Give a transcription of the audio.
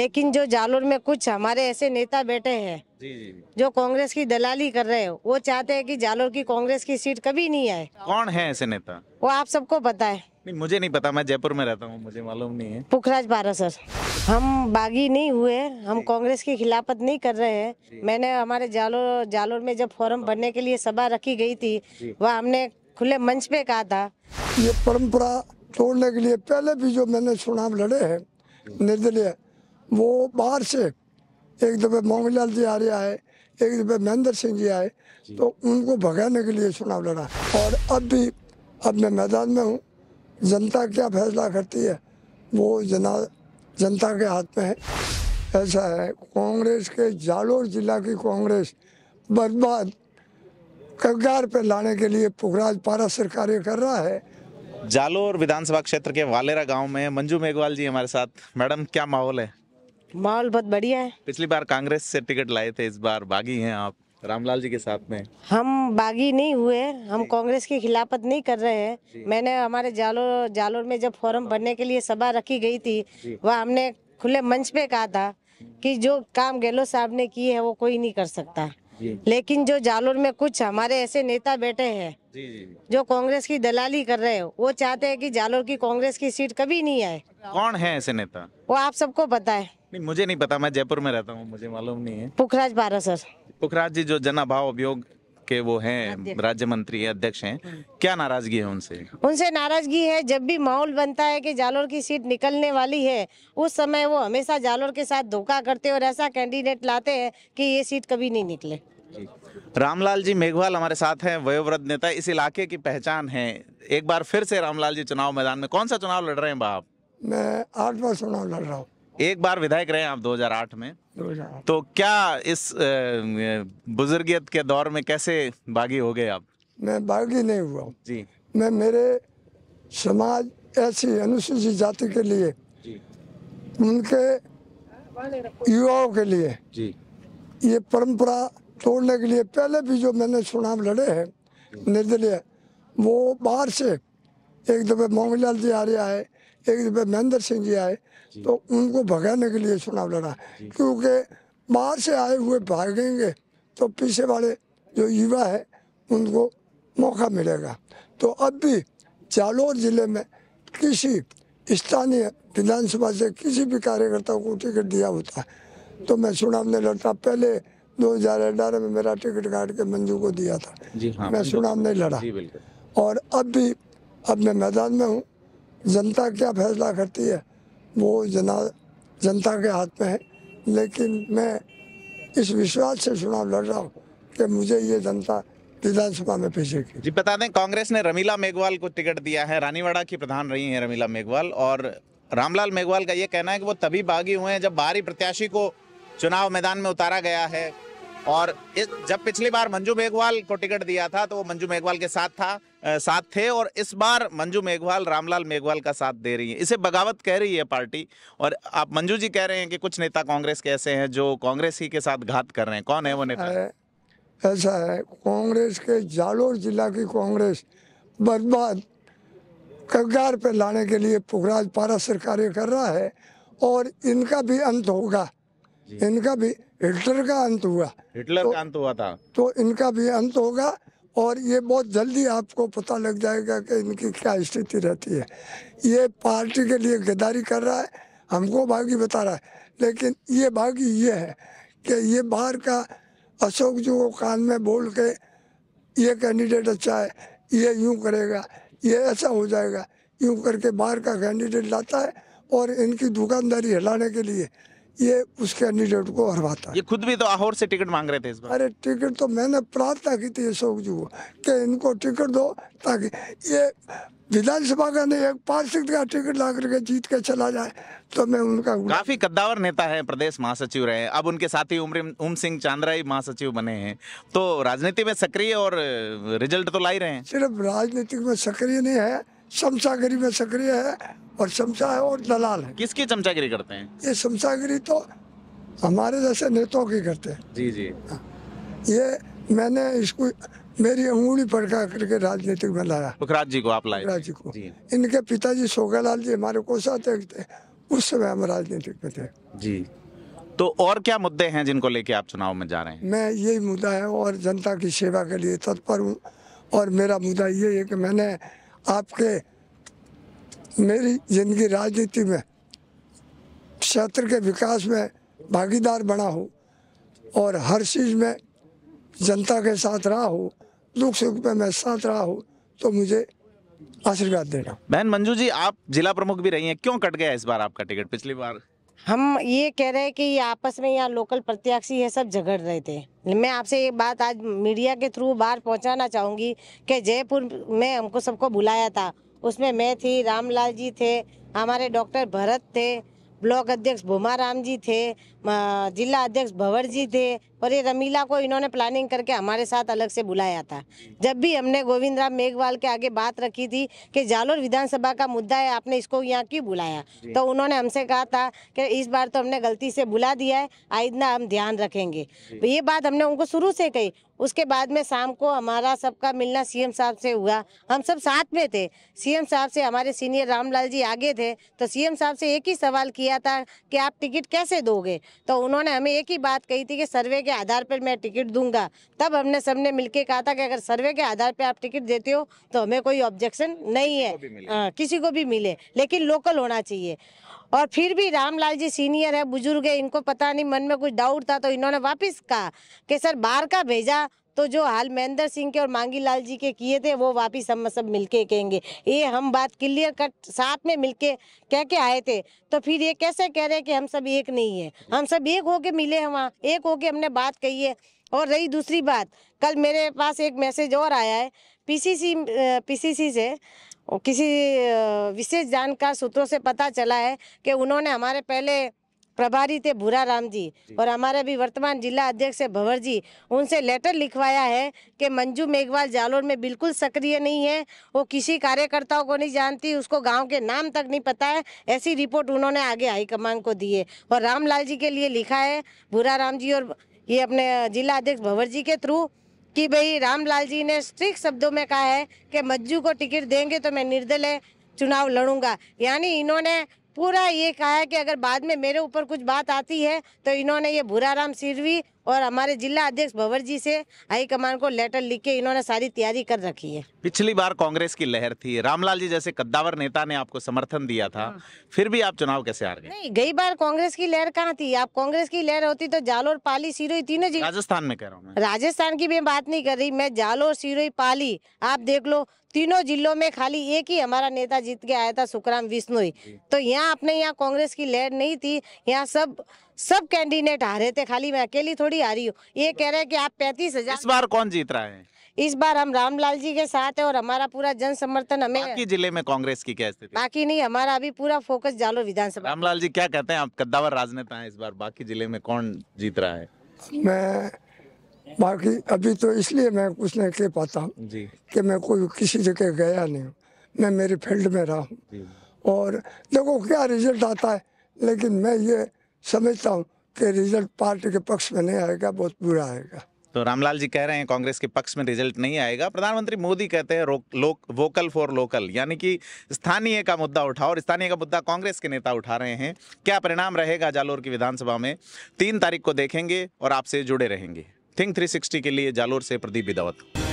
लेकिन जो जालोर में कुछ हमारे ऐसे नेता बैठे हैं जी जी जो कांग्रेस की दलाली कर रहे हो वो चाहते हैं कि जालोर की कांग्रेस की सीट कभी नहीं आए कौन है ऐसे नेता वो आप सबको पता है नहीं मुझे नहीं पता मैं जयपुर में रहता हूँ मुझे मालूम नहीं है पुखराज पारा सर हम बागी नहीं हुए हम कांग्रेस की खिलाफत नहीं कर रहे हैं मैंने हमारे जालोर जालोर में जब फोरम हाँ। भरने के लिए सभा रखी गई थी वह हमने खुले मंच पे कहा था ये परंपरा तोड़ने के लिए पहले भी जो मैंने चुनाव लड़े हैं निर्दलीय वो बाहर से एक दफे मोहनलाल जी आ रहा है एक दफे महेंद्र सिंह जी आए तो उनको भगाने के लिए चुनाव लड़ा और अब भी अब मैं मैदान में हूँ जनता क्या फैसला करती है वो जना जनता के हाथ में है ऐसा है कांग्रेस के जालोर जिला की कांग्रेस बर्बाद कगार पर लाने के लिए पुखराज पारा सरकार कर रहा है जालोर विधानसभा क्षेत्र के वालेरा गांव में मंजू मेघवाल जी हमारे साथ मैडम क्या माहौल है माहौल बहुत बढ़िया है पिछली बार कांग्रेस से टिकट लाए थे इस बार बागी हैं आप रामलाल जी के साथ में हम बागी नहीं हुए हम कांग्रेस की खिलाफत नहीं कर रहे हैं मैंने हमारे जालोर जालोर में जब फोरम भरने हाँ। के लिए सभा रखी गई थी वह हमने खुले मंच पे कहा था कि जो काम गहलोत साहब ने की है वो कोई नहीं कर सकता लेकिन जो जालोर में कुछ हमारे ऐसे नेता बैठे हैं जो कांग्रेस की दलाली कर रहे है वो चाहते हैं कि जालोर की कांग्रेस की सीट कभी नहीं आए कौन है ऐसे नेता वो आप सबको पता है नहीं मुझे नहीं पता मैं जयपुर में रहता हूँ मुझे मालूम नहीं है पुखराज बारा सर पुखराज जी जो जन अभाव अभियोग के वो हैं राज्य मंत्री अध्यक्ष हैं हम्म। क्या नाराजगी है उनसे उनसे नाराजगी है जब भी माहौल बनता है कि जालोर की सीट निकलने वाली है उस समय वो हमेशा जालोर के साथ धोखा करते और ऐसा कैंडिडेट लाते हैं कि ये सीट कभी नहीं निकले रामलाल जी मेघवाल हमारे साथ हैं वयोवृद्ध नेता इस इलाके की पहचान है एक बार फिर से रामलाल जी चुनाव मैदान में कौन सा चुनाव लड़ रहे हैं बाप मैं आठ बार चुनाव लड़ रहा हूँ एक बार विधायक रहे आप 2008 में 2008 तो क्या इस बुजुर्गियत के दौर में कैसे बागी हो गए आप मैं बागी नहीं हुआ जी मैं मेरे समाज ऐसी अनुसूचित जाति के लिए उनके युवाओं के लिए जी ये परंपरा तोड़ने के लिए पहले भी जो मैंने चुनाव लड़े हैं निर्दलीय वो बाहर से एक दफे मोहनलाल जी आ रहा है एक रुपये महेंद्र सिंह जी आए तो उनको भगाने के लिए चुनाव लड़ा क्योंकि बाहर से आए हुए भागेंगे तो पीछे वाले जो युवा है उनको मौका मिलेगा तो अब भी जालोर ज़िले में किसी स्थानीय विधानसभा से किसी भी कार्यकर्ता को टिकट दिया होता है तो मैं चुनाव नहीं लड़ता पहले दो हजार अठारह में मेरा टिकट काट के मंजू को दिया था जी हाँ, मैं चुनाव नहीं लड़ा और अब भी अब मैं मैदान में हूँ जनता क्या फैसला करती है वो जना जनता के हाथ में है लेकिन मैं इस विश्वास से चुनाव लड़ रहा हूँ कि मुझे ये जनता विधानसभा में भेजेगी जी बता दें कांग्रेस ने रमीला मेघवाल को टिकट दिया है रानीवाड़ा की प्रधान रही हैं रमीला मेघवाल और रामलाल मेघवाल का ये कहना है कि वो तभी बागी हुए हैं जब बाहरी प्रत्याशी को चुनाव मैदान में उतारा गया है और इस जब पिछली बार मंजू मेघवाल को टिकट दिया था तो वो मंजू मेघवाल के साथ था आ, साथ थे और इस बार मंजू मेघवाल रामलाल मेघवाल का साथ दे रही है इसे बगावत कह रही है पार्टी और आप मंजू जी कह रहे हैं कि कुछ नेता कांग्रेस के ऐसे हैं जो कांग्रेस ही के साथ घात कर रहे हैं कौन है वो नेता है ऐसा है कांग्रेस के जालोर जिला की कांग्रेस बर्बाद कगार पर लाने के लिए पुखराज पारा सरकार कर रहा है और इनका भी अंत होगा इनका भी हिटलर का अंत हुआ हिटलर तो, का अंत हुआ था तो इनका भी अंत होगा और ये बहुत जल्दी आपको पता लग जाएगा कि इनकी क्या स्थिति रहती है ये पार्टी के लिए गद्दारी कर रहा है हमको भागी बता रहा है लेकिन ये भागी ये है कि ये बाहर का अशोक जी को कान में बोल के ये कैंडिडेट अच्छा है ये यूँ करेगा ये ऐसा हो जाएगा यूँ करके बाहर का कैंडिडेट लाता है और इनकी दुकानदारी हिलाने के लिए ये उस कैंडिडेट को हरवाता ये खुद भी तो आहोर से टिकट मांग रहे थे इस बार अरे टिकट तो मैंने प्रार्थना की थी तो अशोक जी को कि इनको टिकट दो ताकि ये विधानसभा का नहीं एक पार्षद का टिकट ला करके जीत के चला जाए तो मैं उनका काफी कद्दावर नेता है प्रदेश महासचिव रहे अब उनके साथी उम्र उम सिंह चांद्रा ही महासचिव बने हैं तो राजनीति में सक्रिय और रिजल्ट तो ला ही रहे हैं सिर्फ राजनीति में सक्रिय नहीं है शमशागिरी में सक्रिय है और शमशा है और दलाल है किसकी चमचागिरी करते हैं ये शमशागिरी तो हमारे जैसे नेताओं की करते हैं जी जी हाँ। ये मैंने इसको मेरी अंगूली पड़का करके राजनीतिक में लाया पुखराज जी को आप लाए पुखराज जी को जी। इनके पिताजी सोगालाल जी हमारे कोसा थे उस समय हम राजनीतिक में थे जी तो और क्या मुद्दे हैं जिनको लेके आप चुनाव में जा रहे हैं मैं यही मुद्दा है और जनता की सेवा के लिए तत्पर हूँ और मेरा मुद्दा ये है कि मैंने आपके मेरी जिंदगी राजनीति में क्षेत्र के विकास में भागीदार बना हो और हर चीज़ में जनता के साथ रहा हो दुख सुख में मैं साथ रहा हो तो मुझे आशीर्वाद देना बहन मंजू जी आप जिला प्रमुख भी रही हैं क्यों कट गया इस बार आपका टिकट पिछली बार हम ये कह रहे हैं कि ये आपस में यहाँ लोकल प्रत्याशी ये सब झगड़ रहे थे मैं आपसे ये बात आज मीडिया के थ्रू बाहर पहुंचाना चाहूँगी कि जयपुर में हमको सबको बुलाया था उसमें मैं थी रामलाल जी थे हमारे डॉक्टर भरत थे ब्लॉक अध्यक्ष भूमा राम जी थे जिला अध्यक्ष भंवर जी थे और ये रमीला को इन्होंने प्लानिंग करके हमारे साथ अलग से बुलाया था जब भी हमने गोविंद राम मेघवाल के आगे बात रखी थी कि जालोर विधानसभा का मुद्दा है आपने इसको यहाँ क्यों बुलाया तो उन्होंने हमसे कहा था कि इस बार तो हमने गलती से बुला दिया है आइंदा हम ध्यान रखेंगे ये बात हमने उनको शुरू से कही उसके बाद में शाम को हमारा सबका मिलना सीएम साहब से हुआ हम सब साथ में थे सीएम साहब से हमारे सीनियर रामलाल जी आगे थे तो सीएम साहब से एक ही सवाल किया था कि आप टिकट कैसे दोगे तो उन्होंने हमें एक ही बात कही थी कि सर्वे के आधार पर मैं टिकट दूंगा तब हमने सबने मिलकर कहा था कि अगर सर्वे के आधार पर आप टिकट देते हो तो हमें कोई ऑब्जेक्शन नहीं है किसी को भी मिले हाँ, लेकिन लोकल होना चाहिए और फिर भी रामलाल जी सीनियर है बुजुर्ग है इनको पता नहीं मन में कुछ डाउट था तो इन्होंने वापस कहा कि सर बाहर का भेजा तो जो हाल महेंद्र सिंह के और मांगीलाल जी के किए थे वो वापिस हम सब मिलके कहेंगे ये हम बात क्लियर कट साथ में मिलके कह के आए थे तो फिर ये कैसे कह रहे हैं कि हम सब एक नहीं है हम सब एक होके मिले हैं वहाँ एक होके हमने बात कही है और रही दूसरी बात कल मेरे पास एक मैसेज और आया है पीसीसी पीसीसी से किसी विशेष जानकार सूत्रों से पता चला है कि उन्होंने हमारे पहले प्रभारी थे भूरा राम जी और हमारे भी वर्तमान जिला अध्यक्ष है भंवर जी उनसे लेटर लिखवाया है कि मंजू मेघवाल जालोर में बिल्कुल सक्रिय नहीं है वो किसी कार्यकर्ताओं को नहीं जानती उसको गांव के नाम तक नहीं पता है ऐसी रिपोर्ट उन्होंने आगे हाईकमान को दी है और रामलाल जी के लिए लिखा है भूरा राम जी और ये अपने जिला अध्यक्ष भंवर जी के थ्रू कि भाई रामलाल जी ने स्ट्रिक्ट शब्दों में कहा है कि मज्जू को टिकट देंगे तो मैं निर्दलीय चुनाव लड़ूंगा यानी इन्होंने पूरा ये कहा है कि अगर बाद में मेरे ऊपर कुछ बात आती है तो इन्होंने ये भूरा राम सिरवी और हमारे जिला अध्यक्ष भवर जी से हाईकमान को लेटर लिख के इन्होंने सारी तैयारी कर रखी है पिछली बार कांग्रेस की लहर थी रामलाल जी जैसे कद्दावर नेता ने आपको समर्थन दिया था हाँ। फिर भी आप चुनाव कैसे हार गए नहीं गई बार कांग्रेस की लहर कहाँ थी आप कांग्रेस की लहर होती तो जालोर पाली सिरोही तीनों जिले राजस्थान में कह रहा हूँ राजस्थान की मैं बात नहीं कर रही मैं जालोर सिरोही पाली आप देख लो तीनों जिलों में खाली एक ही हमारा नेता जीत के आया था सुखराम विष्णु तो यहाँ अपने यहाँ कांग्रेस की लहर नहीं थी यहाँ सब सब कैंडिडेट आ रहे थे खाली मैं अकेली थोड़ी आ रही हूँ ये कह रहे हैं कि आप पैंतीस हजार इस बार कौन जीत रहा है इस बार हम रामलाल जी के साथ है और हमारा पूरा जन समर्थन हमें बाकी जिले में कांग्रेस की क्या स्थिति बाकी नहीं हमारा अभी पूरा फोकस जालो विधानसभा रामलाल जी क्या कहते हैं आप कद्दावर राजनेता है इस बार बाकी जिले में कौन जीत रहा है मैं बाकी अभी तो इसलिए मैं कुछ नहीं कह पाता हूँ की मैं कोई किसी जगह गया नहीं हूँ मैं मेरे फील्ड में रहा हूँ और देखो क्या रिजल्ट आता है लेकिन मैं ये समझता हूँ कि रिजल्ट पार्टी के पक्ष में नहीं आएगा बहुत बुरा आएगा तो रामलाल जी कह रहे हैं कांग्रेस के पक्ष में रिजल्ट नहीं आएगा प्रधानमंत्री मोदी कहते हैं लोक वोकल फॉर लोकल यानी कि स्थानीय का मुद्दा उठाओ और स्थानीय का मुद्दा कांग्रेस के नेता उठा रहे हैं क्या परिणाम रहेगा जालोर की विधानसभा में तीन तारीख को देखेंगे और आपसे जुड़े रहेंगे थिंक थ्री के लिए जालोर से प्रदीप विदावत